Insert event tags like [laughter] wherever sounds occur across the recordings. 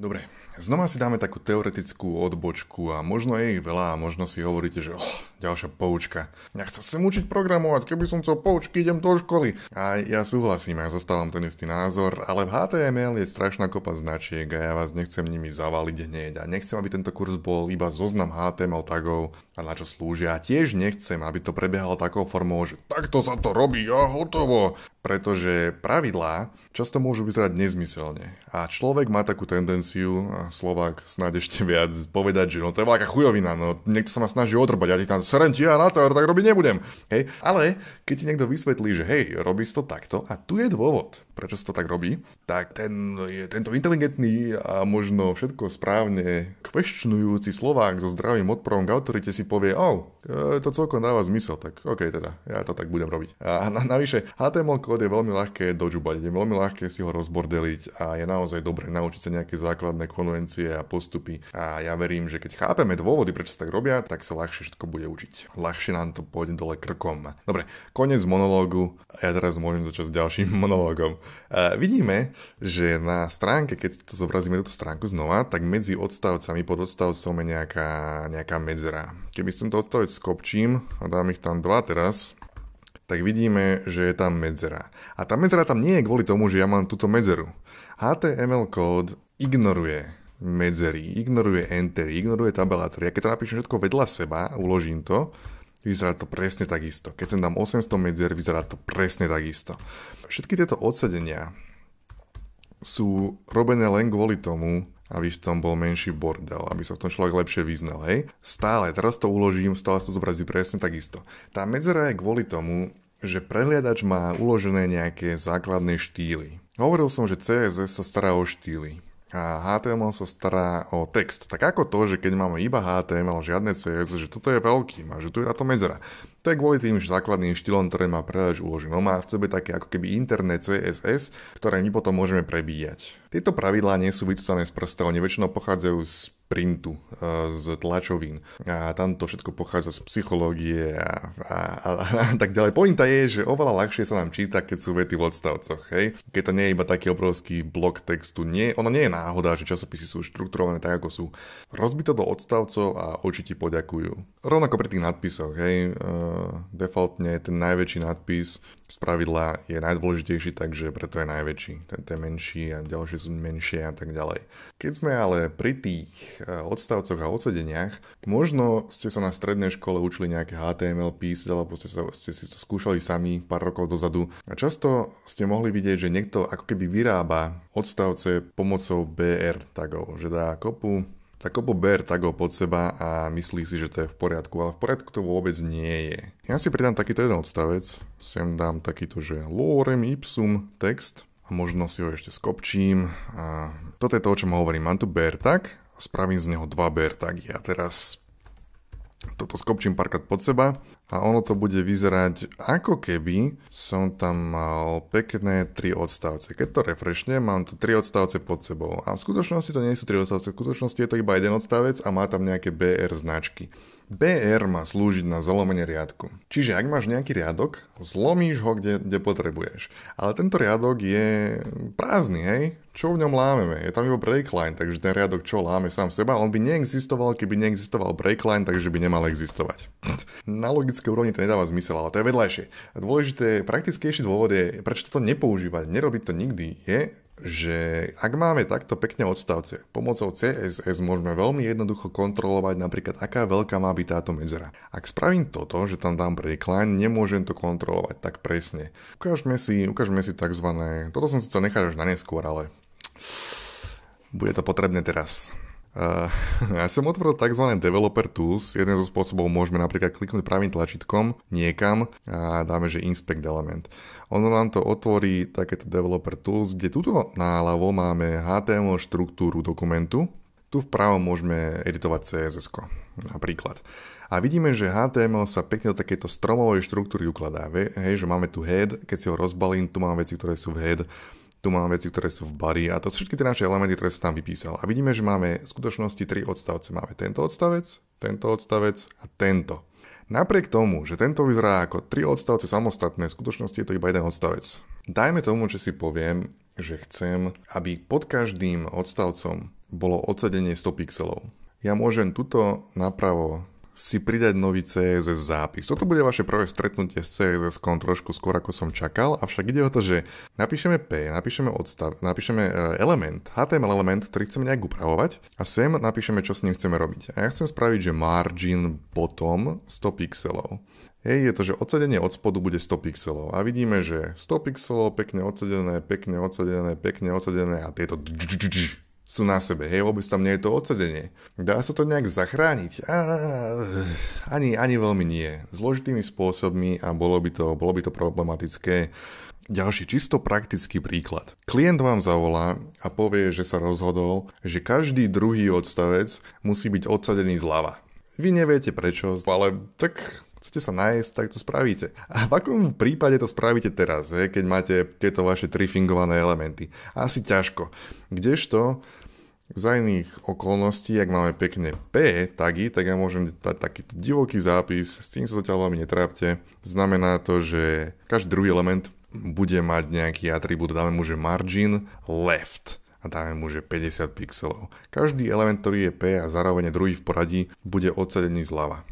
Dobre, znova si dáme takú teoretickú odbočku a možno je ich veľa a možno si hovoríte, že oh, ďalšia poučka. Ja chcem sa učiť programovať, keby som chcel poučky, idem do školy. A ja súhlasím, ja zastávam ten istý názor, ale v HTML je strašná kopa značiek a ja vás nechcem nimi zavaliť hneď a nechcem, aby tento kurz bol iba zoznam HTML tagov a na čo slúžia. A tiež nechcem, aby to prebiehalo takou formou, že takto sa to robí a hotovo pretože pravidlá často môžu vyzerať nezmyselne. A človek má takú tendenciu, a Slovák snáď ešte viac, povedať, že no to je veľká chujovina, no niekto sa ma snaží odrbať, ja ti tam serem ti ja na to, tak robiť nebudem. Hej? Ale keď ti niekto vysvetlí, že hej, robíš to takto a tu je dôvod, prečo sa to tak robí, tak ten, tento inteligentný a možno všetko správne kveščnujúci Slovák so zdravým odporom k autorite si povie, oh, to celkom dáva zmysel, tak OK teda, ja to tak budem robiť. A navyše, HTML kód je veľmi ľahké dožubať, je veľmi ľahké si ho rozbordeliť a je naozaj dobré naučiť sa nejaké základné konvencie a postupy. A ja verím, že keď chápeme dôvody, prečo sa tak robia, tak sa ľahšie všetko bude učiť. Ľahšie nám to pôjde dole krkom. Dobre, koniec monológu a ja teraz môžem začať s ďalším [laughs] monológom. E, vidíme, že na stránke, keď to zobrazíme túto stránku znova, tak medzi odstavcami pod odstavcom je nejaká, nejaká medzera. Keby som to odstavec skopčím a dám ich tam dva teraz, tak vidíme, že je tam medzera. A tá medzera tam nie je kvôli tomu, že ja mám túto medzeru. HTML kód ignoruje medzery, ignoruje entery, ignoruje tabelátory. Ja keď to napíšem všetko vedľa seba, uložím to, vyzerá to presne takisto. Keď sem dám 800 medzer, vyzerá to presne takisto. Všetky tieto odsedenia sú robené len kvôli tomu, aby v tom bol menší bordel, aby sa v tom človek lepšie vyznal, hej. Stále, teraz to uložím, stále to zobrazí presne takisto. Tá medzera je kvôli tomu, že prehliadač má uložené nejaké základné štýly. Hovoril som, že CSS sa stará o štýly a HTML sa stará o text. Tak ako to, že keď máme iba HTML, žiadne CS, že toto je veľký a že tu je to medzera. To je kvôli tým základným štýlom, ktoré má prehľadač uložený. On má v sebe také ako keby interné CSS, ktoré my potom môžeme prebíjať. Tieto pravidlá nie sú vycúcané z prstov, oni väčšinou pochádzajú z printu, eh, z tlačovín. A tam to všetko pochádza z psychológie a, a, a, a tak ďalej. Pointa je, že oveľa ľahšie sa nám číta, keď sú vety v odstavcoch. Hej? Keď to nie je iba taký obrovský blok textu. Nie, ono nie je náhoda, že časopisy sú štrukturované tak, ako sú. to do odstavcov a oči ti poďakujú. Rovnako pri tých nadpisoch. Hej? Uh, defaultne ten najväčší nadpis z pravidla je najdôležitejší, takže preto je najväčší. Ten je menší a ďalšie sú menšie a tak ďalej. Keď sme ale pri tých Eh, odstavcoch a odsedeniach. Možno ste sa na strednej škole učili nejaké HTML písať, alebo ste, sa, ste si to skúšali sami pár rokov dozadu. A často ste mohli vidieť, že niekto ako keby vyrába odstavce pomocou BR tagov, že dá kopu tak obo ber tagov pod seba a myslí si, že to je v poriadku, ale v poriadku to vôbec nie je. Ja si pridám takýto jeden odstavec, sem dám takýto, že lorem ipsum text, a možno si ho ešte skopčím. A toto je to, o čom hovorím. Mám tu ber tak spravím z neho dva tagy A teraz toto skopčím párkrát pod seba a ono to bude vyzerať ako keby som tam mal pekné tri odstavce. Keď to refreshne, mám tu 3 odstavce pod sebou. A v skutočnosti to nie sú tri odstavce, v skutočnosti je to iba jeden odstavec a má tam nejaké BR značky. BR má slúžiť na zlomenie riadku. Čiže ak máš nejaký riadok, zlomíš ho kde, kde potrebuješ. Ale tento riadok je prázdny, hej? čo v ňom lámeme? Je tam iba breakline, takže ten riadok čo láme sám seba? On by neexistoval, keby neexistoval breakline, takže by nemal existovať. [laughs] Na logické úrovni to nedáva zmysel, ale to je vedľajšie. Dôležité, praktickejší dôvod je, prečo to nepoužívať, nerobiť to nikdy, je, že ak máme takto pekne odstavce, pomocou CSS môžeme veľmi jednoducho kontrolovať napríklad, aká veľká má byť táto medzera. Ak spravím toto, že tam dám breakline, nemôžem to kontrolovať tak presne. Ukážme si, ukážme si tzv. Toto som si to nechal až na neskôr, ale bude to potrebné teraz. Uh, [laughs] ja som otvoril tzv. developer tools. Jedným zo spôsobov môžeme napríklad kliknúť pravým tlačítkom niekam a dáme, že inspect element. Ono nám to otvorí takéto developer tools, kde tuto náľavo máme HTML štruktúru dokumentu. Tu vpravo môžeme editovať CSS napríklad. A vidíme, že HTML sa pekne do takéto stromovej štruktúry ukladá. Hej, že máme tu head, keď si ho rozbalím, tu mám veci, ktoré sú v head tu máme veci, ktoré sú v bari a to sú všetky tie naše elementy, ktoré som tam vypísal. A vidíme, že máme v skutočnosti tri odstavce. Máme tento odstavec, tento odstavec a tento. Napriek tomu, že tento vyzerá ako tri odstavce samostatné, v skutočnosti je to iba jeden odstavec. Dajme tomu, že si poviem, že chcem, aby pod každým odstavcom bolo odsadenie 100 pixelov. Ja môžem tuto napravo si pridať nový CSS zápis. Toto bude vaše prvé stretnutie s CSS trošku skôr ako som čakal, avšak ide o to, že napíšeme P, napíšeme odstav, napíšeme e, element, HTML element, ktorý chceme nejak upravovať a sem napíšeme, čo s ním chceme robiť. A ja chcem spraviť, že margin bottom 100 pixelov. Hej, je to, že odsadenie od spodu bude 100 pixelov a vidíme, že 100 pixelov, pekne odsadené, pekne odsadené, pekne odsadené a tieto sú na sebe, hej, vôbec tam nie je to odsadenie. Dá sa to nejak zachrániť? A, ani, ani veľmi nie. Zložitými spôsobmi a bolo by to, bolo by to problematické. Ďalší čisto praktický príklad. Klient vám zavolá a povie, že sa rozhodol, že každý druhý odstavec musí byť odsadený zľava. Vy neviete prečo, ale tak chcete sa nájsť, tak to spravíte. A v akom prípade to spravíte teraz, he, keď máte tieto vaše trifingované elementy? Asi ťažko. Kdežto za iných okolností, ak máme pekne P tagy, tak ja môžem dať takýto divoký zápis, s tým sa zatiaľ veľmi netrápte. Znamená to, že každý druhý element bude mať nejaký atribút, dáme mu, že margin left a dáme mu, že 50 pixelov. Každý element, ktorý je P a zároveň druhý v poradí, bude odsadený zľava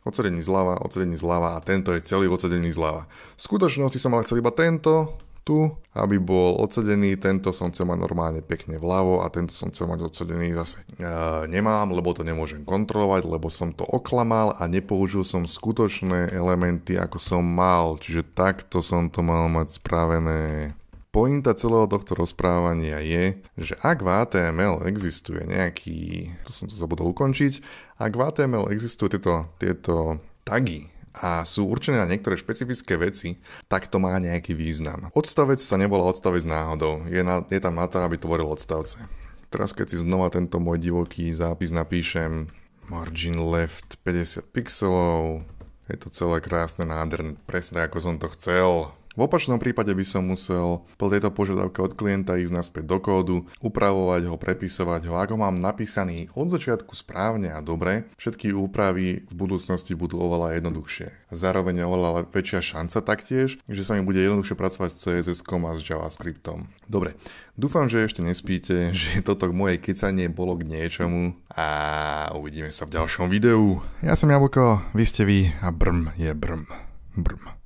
odsadený zľava, odsadený zľava a tento je celý odsadený zľava. V skutočnosti som ale chcel iba tento, tu, aby bol odsadený, tento som chcel mať normálne pekne vľavo a tento som chcel mať odsadený zase. E, nemám, lebo to nemôžem kontrolovať, lebo som to oklamal a nepoužil som skutočné elementy, ako som mal, čiže takto som to mal mať spravené. Pointa celého tohto rozprávania je, že ak v HTML existuje nejaký, to som to zabudol ukončiť, ak v HTML existujú tieto, tieto tagy, a sú určené na niektoré špecifické veci, tak to má nejaký význam. Odstavec sa nevolá odstavec náhodou, je, na, je tam na to, aby tvoril odstavce. Teraz keď si znova tento môj divoký zápis napíšem margin left 50 pixelov, je to celé krásne, nádherné, presne ako som to chcel. V opačnom prípade by som musel po tejto požiadavke od klienta ísť naspäť do kódu, upravovať ho, prepisovať ho. Ako mám napísaný od začiatku správne a dobre, všetky úpravy v budúcnosti budú oveľa jednoduchšie. Zároveň je oveľa väčšia šanca taktiež, že sa mi bude jednoduchšie pracovať s CSS a s JavaScriptom. Dobre, dúfam, že ešte nespíte, [laughs] že toto moje kecanie bolo k niečomu a uvidíme sa v ďalšom videu. Ja som Jablko, vy ste vy a brm je brm. Brm.